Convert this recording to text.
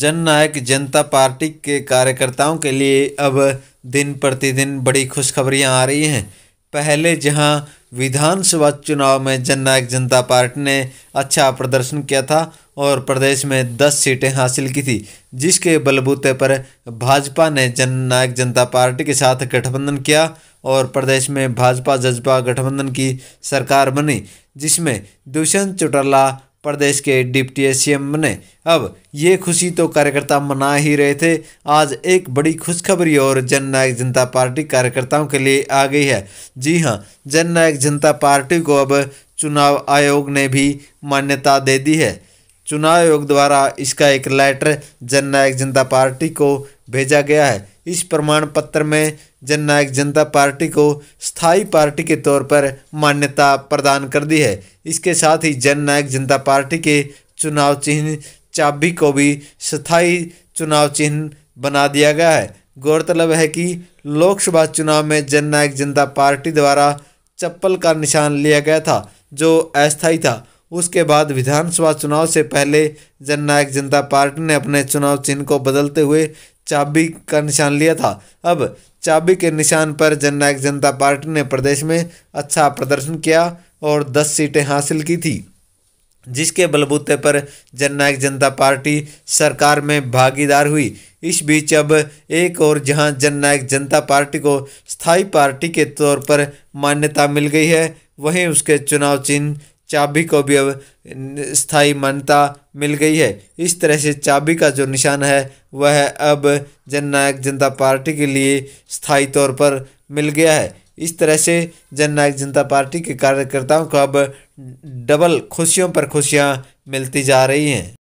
जननायक जनता पार्टी के कार्यकर्ताओं के लिए अब दिन प्रतिदिन बड़ी खुशखबरियां आ रही हैं पहले जहां विधानसभा चुनाव में जननायक जनता पार्टी ने अच्छा प्रदर्शन किया था और प्रदेश में दस सीटें हासिल की थी जिसके बलबूते पर भाजपा ने जननायक जनता पार्टी के साथ गठबंधन किया और प्रदेश में भाजपा जजपा गठबंधन की सरकार बनी जिसमें दुष्यंत चौटाला प्रदेश के डिप्टी एसीएम ने अब ये खुशी तो कार्यकर्ता मना ही रहे थे आज एक बड़ी खुशखबरी और जन नायक जनता पार्टी कार्यकर्ताओं के लिए आ गई है जी हाँ जन नायक जनता पार्टी को अब चुनाव आयोग ने भी मान्यता दे दी है चुनाव आयोग द्वारा इसका एक लेटर जननायक जनता पार्टी को भेजा गया है इस प्रमाण पत्र में जननायक जनता पार्टी को स्थायी पार्टी के तौर पर मान्यता प्रदान कर दी है इसके साथ ही जननायक जनता पार्टी के चुनाव चिन्ह चाबी को भी स्थायी चुनाव चिन्ह बना दिया गया है गौरतलब है कि लोकसभा चुनाव में जननायक जनता पार्टी द्वारा चप्पल का निशान लिया गया था जो अस्थायी था उसके बाद विधानसभा चुनाव से पहले जननायक जनता पार्टी ने अपने चुनाव चिन्ह को बदलते हुए चाबी का निशान लिया था अब चाबी के निशान पर जननायक जनता पार्टी ने प्रदेश में अच्छा प्रदर्शन किया और दस सीटें हासिल की थी जिसके बलबूते पर जननायक जनता पार्टी सरकार में भागीदार हुई इस बीच अब एक और जहां जननायक जनता पार्टी को स्थायी पार्टी के तौर पर मान्यता मिल गई है वहीं उसके चुनाव चिन्ह चाबी को भी अब स्थायी मान्यता मिल गई है इस तरह से चाबी का जो निशान है वह अब जननायक जनता पार्टी के लिए स्थाई तौर पर मिल गया है इस तरह से जननायक जनता पार्टी के कार्यकर्ताओं को अब डबल खुशियों पर खुशियाँ मिलती जा रही हैं